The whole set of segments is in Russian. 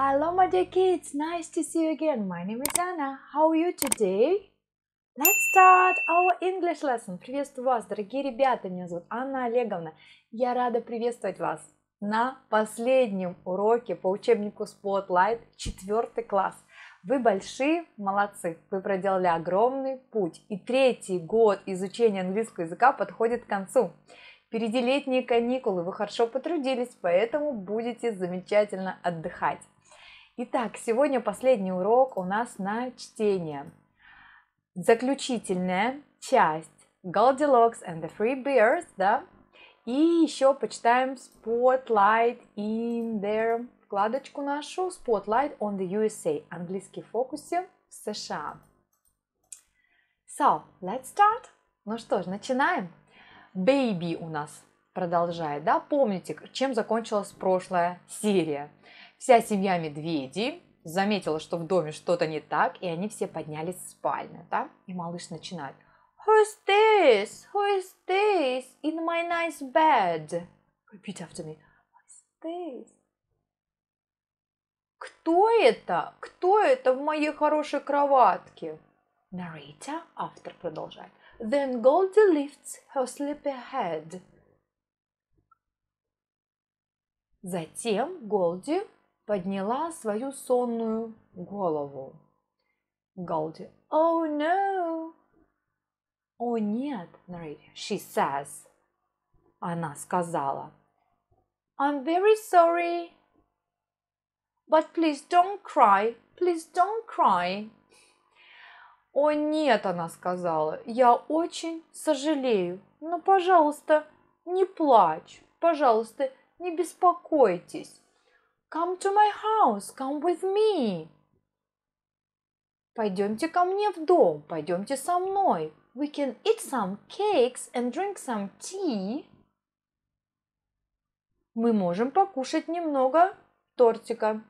Hello, my dear kids. Nice to see you again. My name is Anna. How are you today? Let's start our English lesson. Приветствую вас, дорогие ребята. Меня зовут Анна Олеговна. Я рада приветствовать вас на последнем уроке по учебнику Spotlight четвертый класс. Вы большие молодцы, вы проделали огромный путь. И третий год изучения английского языка подходит к концу. Впереди летние каникулы, вы хорошо потрудились, поэтому будете замечательно отдыхать. Итак, сегодня последний урок у нас на чтение. Заключительная часть Goldilocks and the Free Bears, да? И еще почитаем Spotlight in their вкладочку нашу Spotlight on the USA, английский в в США. So, let's start. Ну что ж, начинаем. Baby у нас продолжает, да? Помните, чем закончилась прошлая серия? Вся семья медведей заметила, что в доме что-то не так, и они все поднялись в спальню, да? И малыш начинает. Who is this? Who is this in my nice bed? Repeat after me. Who is this? Кто это? Кто это в моей хорошей кроватке? Narrator, автор продолжает. Then Goldie lifts her sleepy head. Затем Голди подняла свою сонную голову. Голди. Oh no! О нет, Нарити. She says. Она сказала. I'm very sorry. But please don't cry. Please don't cry. О нет, она сказала. Я очень сожалею. Но, пожалуйста, не плачь. Пожалуйста, не беспокойтесь. Come to my house, come with me. Пойдемте ко мне в дом, пойдемте со мной. We can eat some cakes and drink some tea. Мы можем покушать немного тортика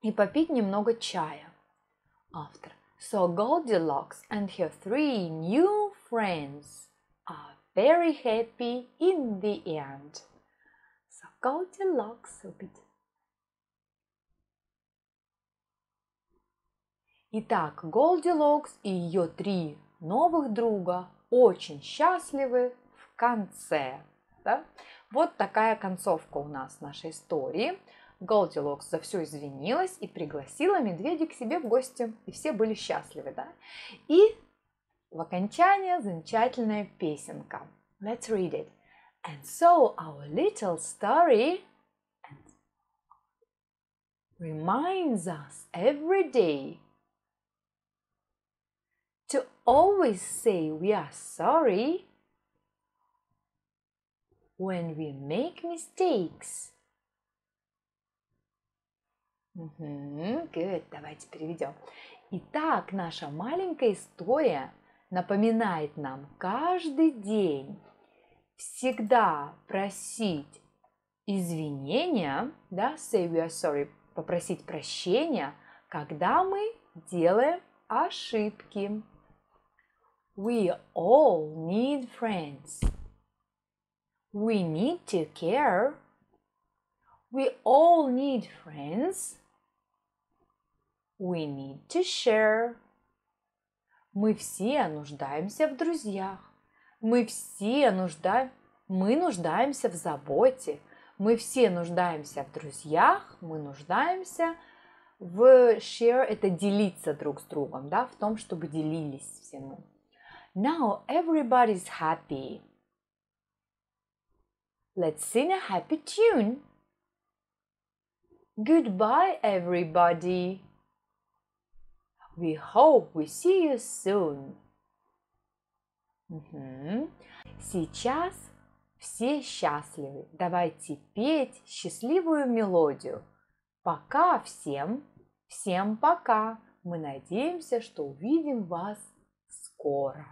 и попить немного чая. Автор. So Goldilocks and her three new friends are very happy in the end. So Goldilocks will be Итак, Голдилокс и ее три новых друга очень счастливы в конце. Да? Вот такая концовка у нас нашей истории. Голдилокс за все извинилась и пригласила медведя к себе в гости. И все были счастливы, да? И в окончании замечательная песенка. Let's read it. And so our little story reminds us every day to always say we are sorry when we make mistakes. Угу, good, давайте переведем. Итак, наша маленькая история напоминает нам каждый день всегда просить извинения, да, say we are sorry, попросить прощения, когда мы делаем ошибки. We all need friends. We need to care. We all need friends. We need to share. Мы все нуждаемся в друзьях. Мы все нужда... мы нуждаемся в заботе. Мы все нуждаемся в друзьях. Мы нуждаемся в share – это делиться друг с другом, да, в том, чтобы делились всему. Now everybody's happy. Let's sing a happy tune. Goodbye, everybody. We hope we see you soon. Угу. Сейчас все счастливы. Давайте петь счастливую мелодию. Пока всем, всем пока. Мы надеемся, что увидим вас скоро.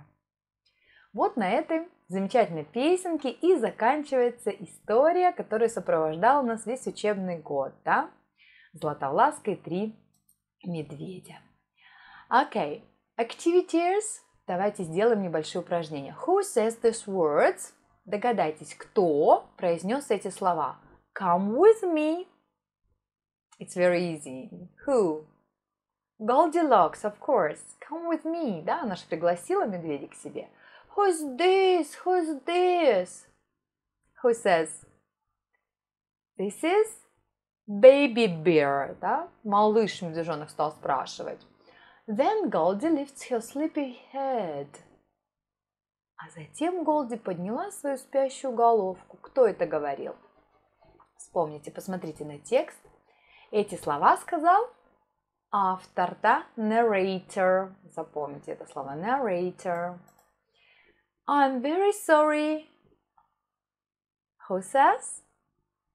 Вот на этой замечательной песенке и заканчивается история, которая сопровождала нас весь учебный год, да? Златовласка и три медведя. Окей, okay. activities. Давайте сделаем небольшое упражнение. Who says these words? Догадайтесь, кто произнес эти слова. Come with me. It's very easy. Who? Goldilocks, of course. Come with me. Да, она же пригласила медведя к себе. Who's this? Who's this? Who says? This is baby bear, да? Малыш медвежонок стал спрашивать. Then Goldie lifts her sleepy head. А затем Голди подняла свою спящую головку. Кто это говорил? Вспомните, посмотрите на текст. Эти слова сказал автор, да? Narrator. Запомните это слово narrator. I'm very sorry. Who says?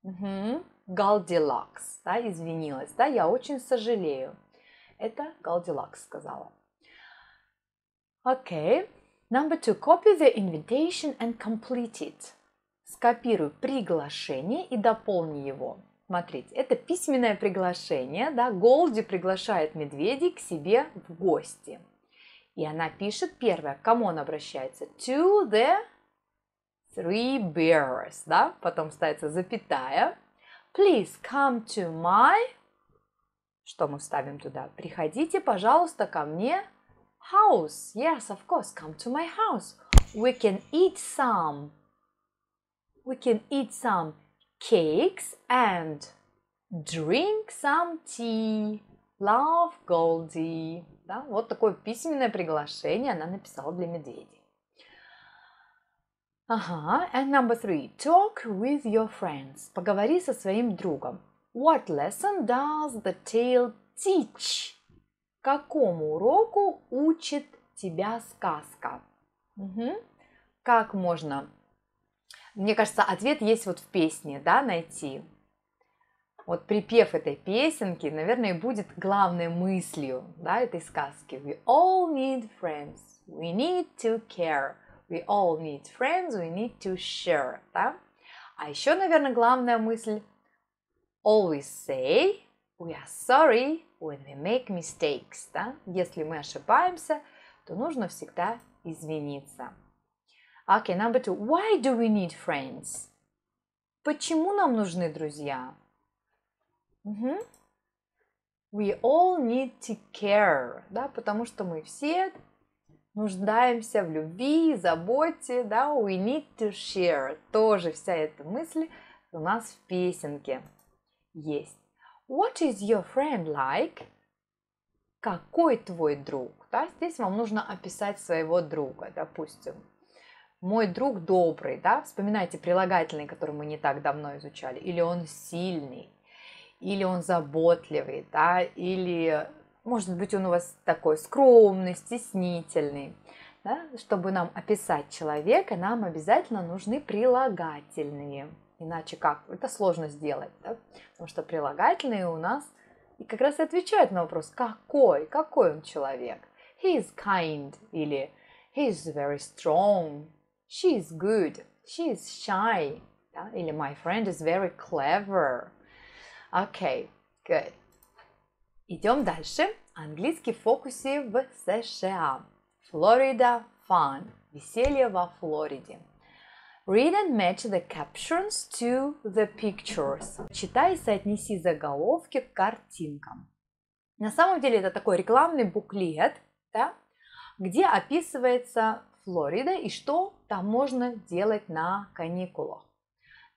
Угу. Goldilocks, да, извинилась, да, я очень сожалею. Это Goldilocks сказала. Окей. Okay. Number two. Copy the invitation and complete it. Скопируй приглашение и дополни его. Смотрите, это письменное приглашение, да, Голди приглашает медведей к себе в гости – и она пишет первое, к кому он обращается? To the three bears, да? Потом ставится запятая. Please come to my... Что мы вставим туда? Приходите, пожалуйста, ко мне. House. Yes, of course. Come to my house. We can eat some. We can eat some cakes and drink some tea. Love Goldie. Да? Вот такое письменное приглашение она написала для медведей. Ага, and number three. Talk with your friends. Поговори со своим другом. What lesson does the tale teach? Какому уроку учит тебя сказка? Угу. Как можно? Мне кажется, ответ есть вот в песне, да, найти вот припев этой песенки, наверное, будет главной мыслью да, этой сказки. We all need friends, we need to care. We all need friends, we need to share. Да? А еще, наверное, главная мысль always say we are sorry when we make mistakes. Да? Если мы ошибаемся, то нужно всегда извиниться. Okay, number two. Why do we need friends? Почему нам нужны друзья? Угу. We all need to care, да, потому что мы все нуждаемся в любви, заботе, да, we need to share. Тоже вся эта мысль у нас в песенке есть. What is your friend like? Какой твой друг? Да, здесь вам нужно описать своего друга, допустим. Мой друг добрый, да, вспоминайте прилагательные, которые мы не так давно изучали, или он сильный, или он заботливый, да, или, может быть, он у вас такой скромный, стеснительный. Да? Чтобы нам описать человека, нам обязательно нужны прилагательные. Иначе как? Это сложно сделать, да? потому что прилагательные у нас и как раз и отвечают на вопрос, какой, какой он человек. He is kind или he is very strong, she is good, she is shy, да? или my friend is very clever, Окей, okay, good. Идем дальше. Английский в в США. Флорида fun. Веселье во Флориде. Read and match the captions to the pictures. Читай и соотнеси заголовки к картинкам. На самом деле это такой рекламный буклет, да, где описывается Флорида и что там можно делать на каникулах.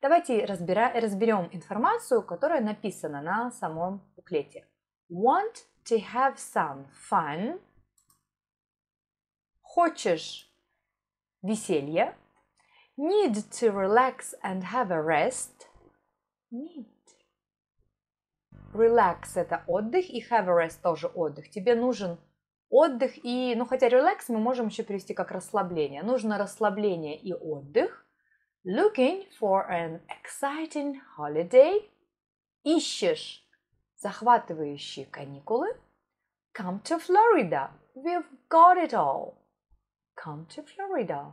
Давайте разбира, разберем информацию, которая написана на самом буклете. Want to have some fun. Хочешь веселья? Need to relax and have a rest. Need. Relax – это отдых, и have a rest – тоже отдых. Тебе нужен отдых и, ну хотя relax мы можем еще перевести как расслабление. Нужно расслабление и отдых. Looking for an exciting holiday. Ищешь захватывающие каникулы. Come to Florida. We've got it all. Come to Florida.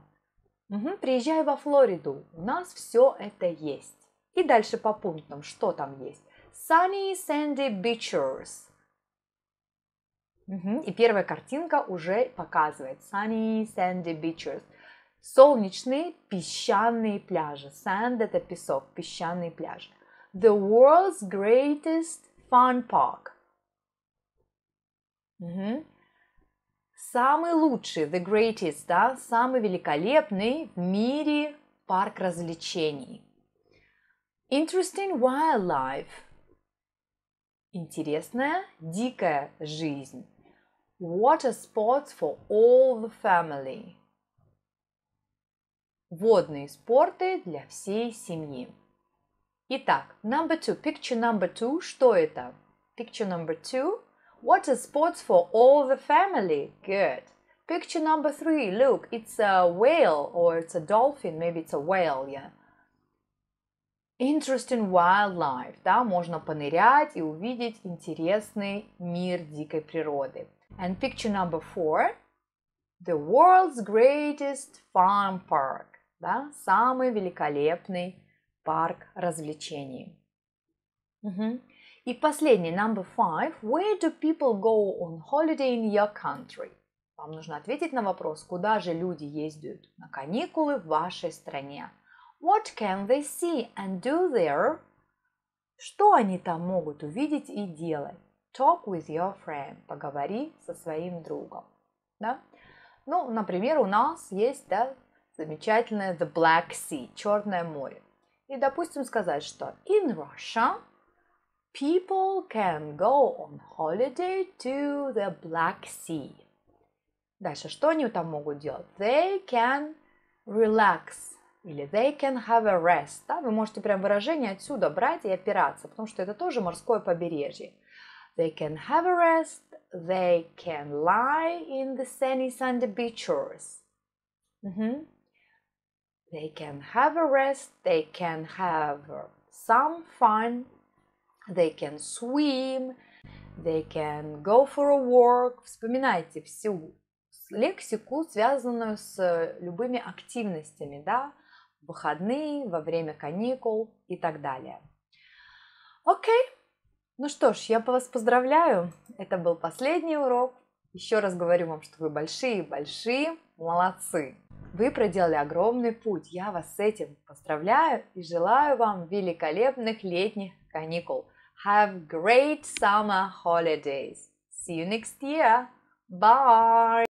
Угу, приезжай во Флориду. У нас все это есть. И дальше по пунктам, что там есть. Sunny Sandy Beaches. Угу, и первая картинка уже показывает Sunny Sandy Beaches – Солнечные песчаные пляжи. Sand – это песок, песчаные пляжи. The world's greatest fun park. Угу. Самый лучший, the greatest, да, самый великолепный в мире парк развлечений. Interesting wildlife. Интересная дикая жизнь. Water sports for all the family. Водные спорты для всей семьи. Итак, number two. Picture number two. Что это? Picture number two. what Water sports for all the family. Good. Picture number three. Look, it's a whale or it's a dolphin. Maybe it's a whale, yeah. Interesting wildlife. Да, можно понырять и увидеть интересный мир дикой природы. And picture number four. The world's greatest farm park да, самый великолепный парк развлечений. Угу. И последний, number five. Where do people go on holiday in your country? Вам нужно ответить на вопрос, куда же люди ездят на каникулы в вашей стране. What can they see and do there? Что они там могут увидеть и делать? Talk with your friend. Поговори со своим другом. Да? Ну, например, у нас есть да, замечательное The Black Sea, Черное море. И, допустим, сказать, что in Russia people can go on holiday to the Black Sea. Дальше, что они там могут делать? They can relax или they can have a rest. Да? Вы можете прям выражение отсюда брать и опираться, потому что это тоже морское побережье. They can have a rest, they can lie in the sunny sandy beaches. Угу. They can have a rest, they can have some fun, they can swim, they can go for a walk. Вспоминайте всю лексику, связанную с любыми активностями, да, в выходные, во время каникул и так далее. Окей, ну что ж, я вас поздравляю, это был последний урок. Еще раз говорю вам, что вы большие-большие молодцы. Вы проделали огромный путь, я вас с этим поздравляю и желаю вам великолепных летних каникул. Have great summer holidays. See you next year. Bye.